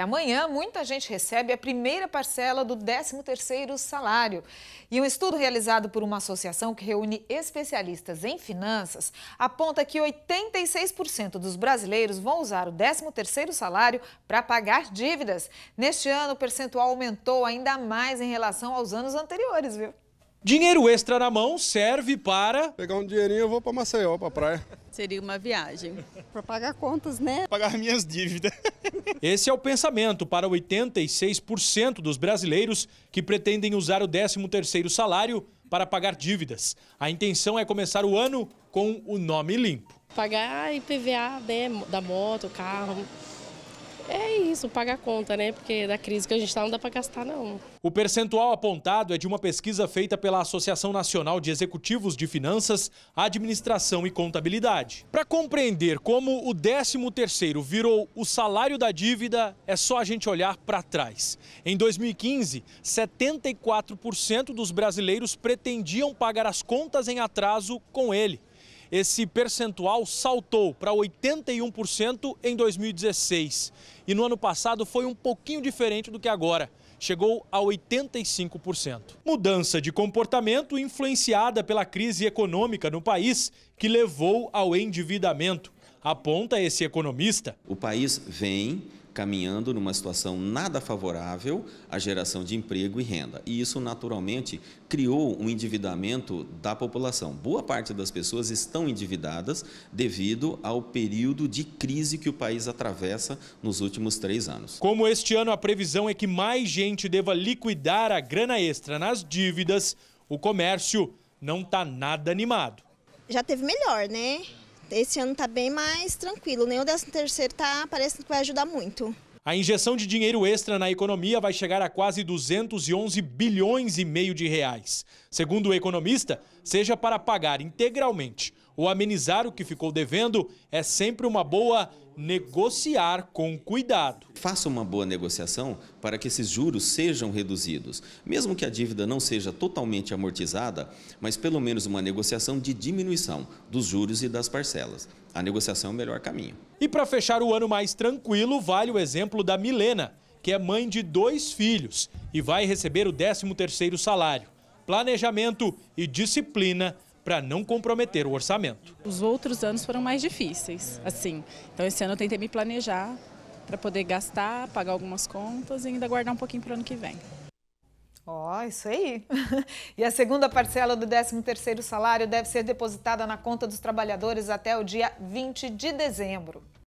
Amanhã, muita gente recebe a primeira parcela do 13º salário. E um estudo realizado por uma associação que reúne especialistas em finanças aponta que 86% dos brasileiros vão usar o 13º salário para pagar dívidas. Neste ano, o percentual aumentou ainda mais em relação aos anos anteriores, viu? Dinheiro extra na mão serve para... Pegar um dinheirinho, eu vou para Maceió, para praia seria uma viagem. Para pagar contas, né? Pagar minhas dívidas. Esse é o pensamento para 86% dos brasileiros que pretendem usar o 13º salário para pagar dívidas. A intenção é começar o ano com o nome limpo. Pagar IPVA né, da moto, carro, isso, paga a conta, né? Porque da crise que a gente está não dá para gastar, não. O percentual apontado é de uma pesquisa feita pela Associação Nacional de Executivos de Finanças, Administração e Contabilidade. Para compreender como o 13º virou o salário da dívida, é só a gente olhar para trás. Em 2015, 74% dos brasileiros pretendiam pagar as contas em atraso com ele esse percentual saltou para 81% em 2016. E no ano passado foi um pouquinho diferente do que agora. Chegou a 85%. Mudança de comportamento influenciada pela crise econômica no país, que levou ao endividamento. Aponta esse economista. O país vem caminhando numa situação nada favorável à geração de emprego e renda. E isso, naturalmente, criou um endividamento da população. Boa parte das pessoas estão endividadas devido ao período de crise que o país atravessa nos últimos três anos. Como este ano a previsão é que mais gente deva liquidar a grana extra nas dívidas, o comércio não está nada animado. Já teve melhor, né? Esse ano está bem mais tranquilo, nem o 13 terceiro tá, parece que vai ajudar muito. A injeção de dinheiro extra na economia vai chegar a quase 211 bilhões e meio de reais. Segundo o economista, seja para pagar integralmente ou amenizar o que ficou devendo, é sempre uma boa negociar com cuidado. Faça uma boa negociação para que esses juros sejam reduzidos. Mesmo que a dívida não seja totalmente amortizada, mas pelo menos uma negociação de diminuição dos juros e das parcelas. A negociação é o melhor caminho. E para fechar o ano mais tranquilo, vale o exemplo da Milena, que é mãe de dois filhos e vai receber o 13º salário. Planejamento e disciplina para não comprometer o orçamento. Os outros anos foram mais difíceis, assim. Então esse ano eu tentei me planejar para poder gastar, pagar algumas contas e ainda guardar um pouquinho para o ano que vem. Ó, oh, isso aí. E a segunda parcela do 13º salário deve ser depositada na conta dos trabalhadores até o dia 20 de dezembro.